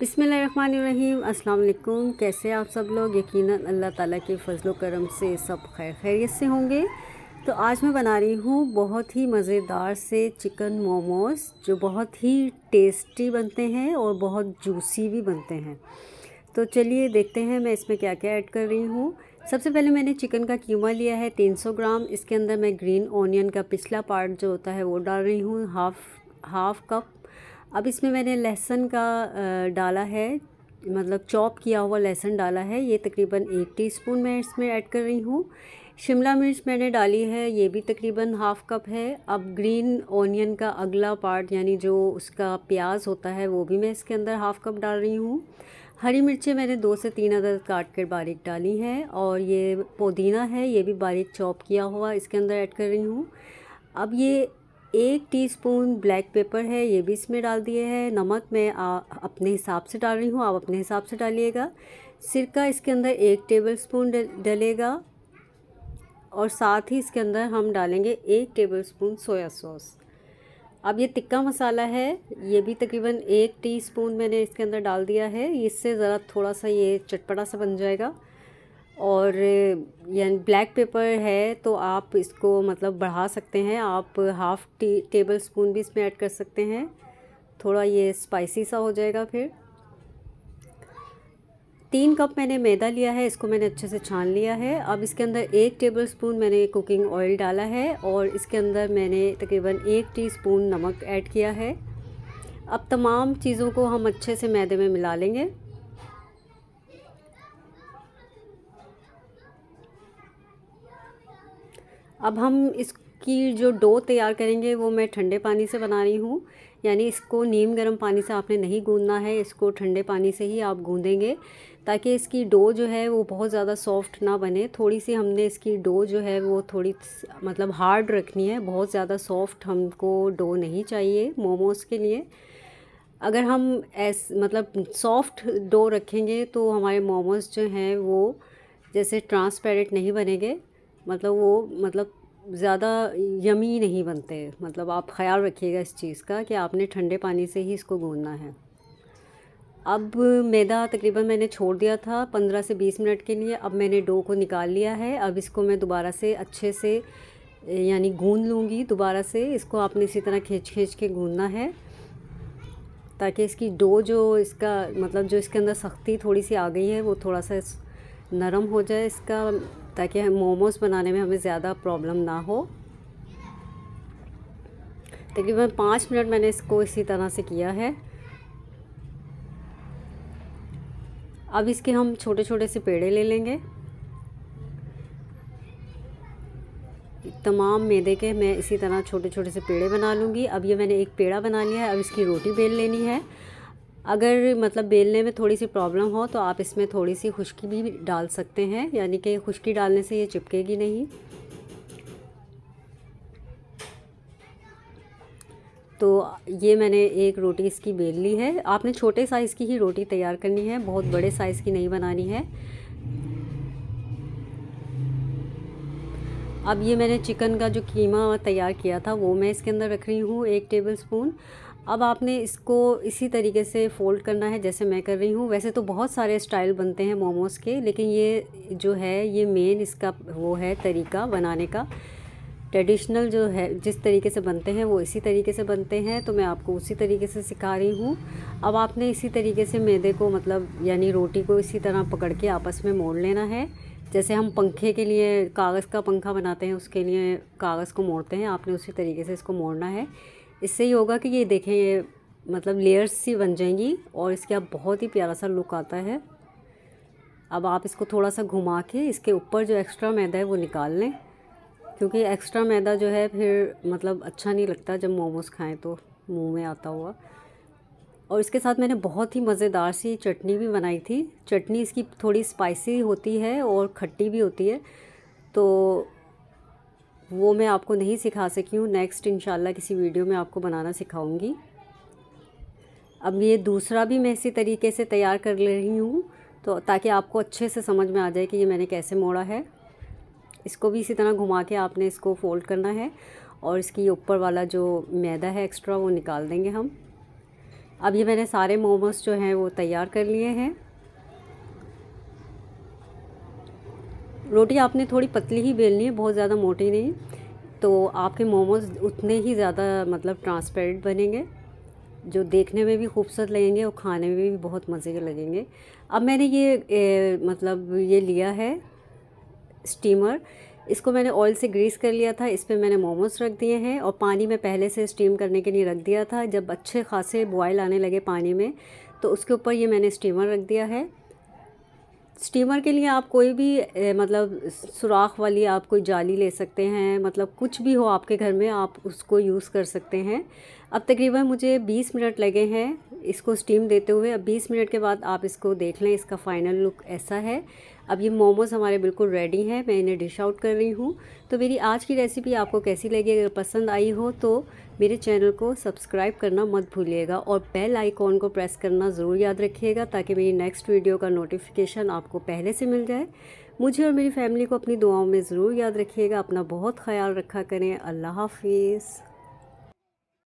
बिसमीम अल्लाम कैसे आप सब लोग यकीनन अल्लाह ताला के फजल करम से सब खैर खैरियत से होंगे तो आज मैं बना रही हूँ बहुत ही मज़ेदार से चिकन मोमोज जो बहुत ही टेस्टी बनते हैं और बहुत जूसी भी बनते हैं तो चलिए देखते हैं मैं इसमें क्या क्या ऐड कर रही हूँ सबसे पहले मैंने चिकन का कीमा लिया है सौ ग्राम इसके अंदर मैं ग्रीन ऑनियन का पिछला पार्ट जो होता है वो डाल रही हूँ हाफ़ हाफ़ कप अब इसमें मैंने लहसुन का डाला है मतलब चॉप किया हुआ लहसुन डाला है ये तकरीबन एक टीस्पून मैं इसमें ऐड कर रही हूँ शिमला मिर्च मैंने डाली है ये भी तकरीबन हाफ़ कप है अब ग्रीन ऑनियन का अगला पार्ट यानी जो उसका प्याज होता है वो भी मैं इसके अंदर हाफ़ कप डाल रही हूँ हरी मिर्चें मैंने दो से तीन अदद काट कर बारीक डाली हैं और ये पुदीना है ये भी बारीक चॉप किया हुआ इसके अंदर ऐड कर रही हूँ अब ये एक टीस्पून ब्लैक पेपर है ये भी इसमें डाल दिए है नमक मैं आ, अपने हिसाब से डाल रही हूँ आप अपने हिसाब से डालिएगा सिरका इसके अंदर एक टेबल स्पून डलेगा और साथ ही इसके अंदर हम डालेंगे एक टेबल स्पून सोया सॉस अब ये तिक्का मसाला है ये भी तकरीबन एक टीस्पून मैंने इसके अंदर डाल दिया है इससे ज़रा थोड़ा सा ये चटपटा सा बन जाएगा और यानी ब्लैक पेपर है तो आप इसको मतलब बढ़ा सकते हैं आप हाफ़ टी टेबल स्पून भी इसमें ऐड कर सकते हैं थोड़ा ये स्पाइसी सा हो जाएगा फिर तीन कप मैंने मैदा लिया है इसको मैंने अच्छे से छान लिया है अब इसके अंदर एक टेबल स्पून मैंने कुकिंग ऑयल डाला है और इसके अंदर मैंने तकरीबन एक टी नमक ऐड किया है अब तमाम चीज़ों को हम अच्छे से मैदे में मिला लेंगे अब हम इसकी जो डो तैयार करेंगे वो मैं ठंडे पानी से बना रही हूँ यानी इसको नीम गर्म पानी से आपने नहीं गूंदना है इसको ठंडे पानी से ही आप गूंदेंगे ताकि इसकी डो जो है वो बहुत ज़्यादा सॉफ्ट ना बने थोड़ी सी हमने इसकी डो जो है वो थोड़ी मतलब हार्ड रखनी है बहुत ज़्यादा सॉफ्ट हमको डो नहीं चाहिए मोमोज़ के लिए अगर हम ऐस मतलब सॉफ्ट डो रखेंगे तो हमारे मोमोज़ जो हैं वो जैसे ट्रांसपेरेंट नहीं बनेंगे मतलब वो मतलब ज़्यादा यमी नहीं बनते मतलब आप ख्याल रखिएगा इस चीज़ का कि आपने ठंडे पानी से ही इसको गूंदना है अब मैदा तकरीबन मैंने छोड़ दिया था पंद्रह से बीस मिनट के लिए अब मैंने डो को निकाल लिया है अब इसको मैं दोबारा से अच्छे से यानी गूंद लूँगी दोबारा से इसको आपने इसी तरह खींच खींच के गूंदना है ताकि इसकी डो जो इसका मतलब जो इसके अंदर सख्ती थोड़ी सी आ गई है वो थोड़ा सा नरम हो जाए इसका ताकि हम मोमोज़ बनाने में हमें ज़्यादा प्रॉब्लम ना हो तकरीबन पाँच मिनट मैंने इसको इसी तरह से किया है अब इसके हम छोटे छोटे से पेड़े ले लेंगे तमाम मैदे के मैं इसी तरह छोटे छोटे से पेड़े बना लूँगी अब ये मैंने एक पेड़ा बना लिया है अब इसकी रोटी बेल लेनी है अगर मतलब बेलने में थोड़ी सी प्रॉब्लम हो तो आप इसमें थोड़ी सी खुश्की भी डाल सकते हैं यानी कि खुश्की डालने से ये चिपकेगी नहीं तो ये मैंने एक रोटी इसकी बेल ली है आपने छोटे साइज़ की ही रोटी तैयार करनी है बहुत बड़े साइज़ की नहीं बनानी है अब ये मैंने चिकन का जो कीमा तैयार किया था वो मैं इसके अंदर रख रही हूँ एक टेबल स्पून अब आपने इसको इसी तरीके से फ़ोल्ड करना है जैसे मैं कर रही हूँ वैसे तो बहुत सारे स्टाइल बनते हैं मोमोज़ के लेकिन ये जो है ये मेन इसका वो है तरीका बनाने का ट्रेडिशनल जो है जिस तरीके से बनते हैं वो इसी तरीके से बनते हैं तो मैं आपको उसी तरीके से सिखा रही हूँ अब आपने इसी तरीके से मैदे को मतलब यानी रोटी को इसी तरह पकड़ के आपस में मोड़ लेना है जैसे हम पंखे के लिए कागज़ का पंखा बनाते हैं उसके लिए कागज़ को मोड़ते हैं आपने उसी तरीके से इसको मोड़ना है इससे ये होगा कि ये देखें ये मतलब लेयर्स सी बन जाएंगी और इसके अब बहुत ही प्यारा सा लुक आता है अब आप इसको थोड़ा सा घुमा के इसके ऊपर जो एक्स्ट्रा मैदा है वो निकाल लें क्योंकि एक्स्ट्रा मैदा जो है फिर मतलब अच्छा नहीं लगता जब मोमोज़ खाएं तो मुंह में आता हुआ और इसके साथ मैंने बहुत ही मज़ेदार सी चटनी भी बनाई थी चटनी इसकी थोड़ी स्पाइसी होती है और खट्टी भी होती है तो वो मैं आपको नहीं सिखा सकी हूँ नेक्स्ट इंशाल्लाह किसी वीडियो में आपको बनाना सिखाऊंगी अब ये दूसरा भी मैं इसी तरीके से तैयार कर ले रही हूँ तो ताकि आपको अच्छे से समझ में आ जाए कि ये मैंने कैसे मोड़ा है इसको भी इसी तरह घुमा के आपने इसको फ़ोल्ड करना है और इसकी ऊपर वाला जो मैदा है एक्स्ट्रा वो निकाल देंगे हम अब ये मैंने सारे मोमोज जो हैं वो तैयार कर लिए हैं रोटी आपने थोड़ी पतली ही बेलनी है बहुत ज़्यादा मोटी नहीं तो आपके मोमोज़ उतने ही ज़्यादा मतलब ट्रांसपेरेंट बनेंगे जो देखने में भी खूबसूरत लगेंगे और खाने में भी बहुत मज़े के लगेंगे अब मैंने ये ए, मतलब ये लिया है स्टीमर इसको मैंने ऑयल से ग्रीस कर लिया था इस पर मैंने मोमोज रख दिए हैं और पानी में पहले से स्टीम करने के लिए रख दिया था जब अच्छे खासे बॉयल आने लगे पानी में तो उसके ऊपर ये मैंने स्टीमर रख दिया है स्टीमर के लिए आप कोई भी मतलब सुराख वाली आप कोई जाली ले सकते हैं मतलब कुछ भी हो आपके घर में आप उसको यूज़ कर सकते हैं अब तकरीबन मुझे 20 मिनट लगे हैं इसको स्टीम देते हुए अब 20 मिनट के बाद आप इसको देख लें इसका फाइनल लुक ऐसा है अब ये मोमोज़ हमारे बिल्कुल रेडी हैं मैं इन्हें डिश आउट कर रही हूँ तो मेरी आज की रेसिपी आपको कैसी लगी अगर पसंद आई हो तो मेरे चैनल को सब्सक्राइब करना मत भूलिएगा और बेल आइकॉन को प्रेस करना ज़रूर याद रखिएगा ताकि मेरी नेक्स्ट वीडियो का नोटिफिकेशन आपको पहले से मिल जाए मुझे और मेरी फैमिली को अपनी दुआओं में ज़रूर याद रखिएगा अपना बहुत ख्याल रखा करें अल्लाह हाफिज़